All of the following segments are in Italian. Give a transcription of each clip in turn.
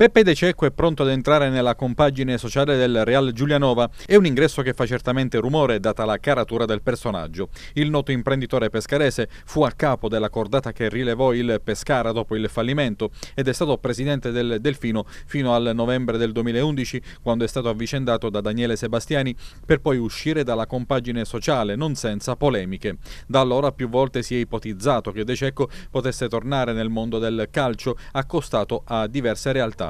Peppe De Cecco è pronto ad entrare nella compagine sociale del Real Giulianova. È un ingresso che fa certamente rumore data la caratura del personaggio. Il noto imprenditore pescarese fu a capo della cordata che rilevò il Pescara dopo il fallimento ed è stato presidente del Delfino fino al novembre del 2011 quando è stato avvicendato da Daniele Sebastiani per poi uscire dalla compagine sociale non senza polemiche. Da allora più volte si è ipotizzato che De Cecco potesse tornare nel mondo del calcio accostato a diverse realtà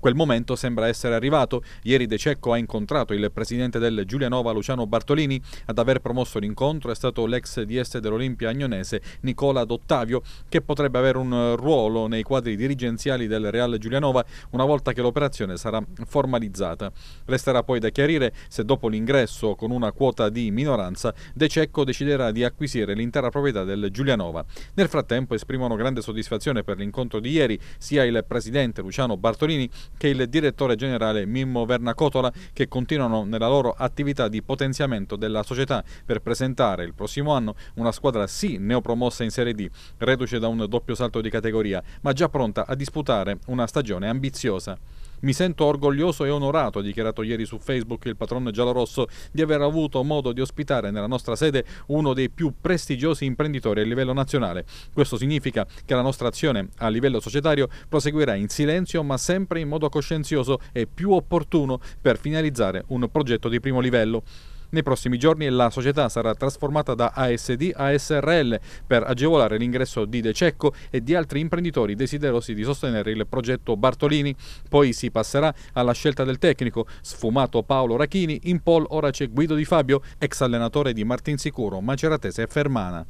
Quel momento sembra essere arrivato. Ieri De Cecco ha incontrato il presidente del Giulianova Luciano Bartolini. Ad aver promosso l'incontro è stato l'ex DS dell'Olimpia agnonese Nicola D'Ottavio, che potrebbe avere un ruolo nei quadri dirigenziali del Real Giulianova una volta che l'operazione sarà formalizzata. Resterà poi da chiarire se dopo l'ingresso con una quota di minoranza De Cecco deciderà di acquisire l'intera proprietà del Giulianova. Nel frattempo esprimono grande soddisfazione per l'incontro di ieri sia il presidente Luciano Bartolini che il direttore generale Mimmo Vernacotola, che continuano nella loro attività di potenziamento della società per presentare il prossimo anno una squadra sì neopromossa in Serie D, reduce da un doppio salto di categoria, ma già pronta a disputare una stagione ambiziosa. Mi sento orgoglioso e onorato, ha dichiarato ieri su Facebook il patrone giallorosso, di aver avuto modo di ospitare nella nostra sede uno dei più prestigiosi imprenditori a livello nazionale. Questo significa che la nostra azione a livello societario proseguirà in silenzio ma sempre in modo coscienzioso e più opportuno per finalizzare un progetto di primo livello. Nei prossimi giorni la società sarà trasformata da ASD a SRL per agevolare l'ingresso di De Cecco e di altri imprenditori desiderosi di sostenere il progetto Bartolini. Poi si passerà alla scelta del tecnico, sfumato Paolo Rachini, in pol ora c'è Guido Di Fabio, ex allenatore di Martinsicuro, Maceratese e Fermana.